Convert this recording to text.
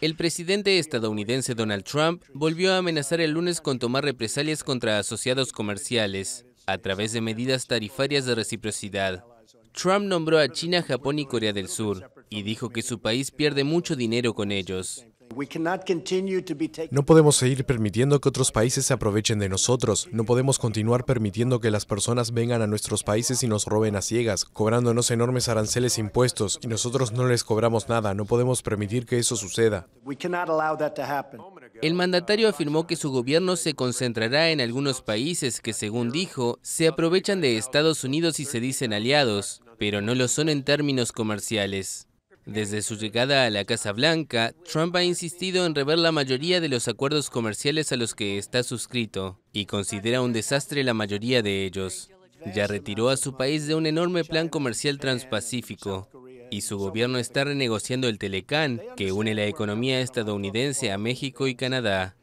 El presidente estadounidense Donald Trump volvió a amenazar el lunes con tomar represalias contra asociados comerciales a través de medidas tarifarias de reciprocidad. Trump nombró a China, Japón y Corea del Sur y dijo que su país pierde mucho dinero con ellos. No podemos seguir permitiendo que otros países se aprovechen de nosotros. No podemos continuar permitiendo que las personas vengan a nuestros países y nos roben a ciegas, cobrándonos enormes aranceles impuestos, y nosotros no les cobramos nada. No podemos permitir que eso suceda. El mandatario afirmó que su gobierno se concentrará en algunos países que, según dijo, se aprovechan de Estados Unidos y se dicen aliados, pero no lo son en términos comerciales. Desde su llegada a la Casa Blanca, Trump ha insistido en rever la mayoría de los acuerdos comerciales a los que está suscrito y considera un desastre la mayoría de ellos. Ya retiró a su país de un enorme plan comercial transpacífico y su gobierno está renegociando el Telecán, que une la economía estadounidense a México y Canadá.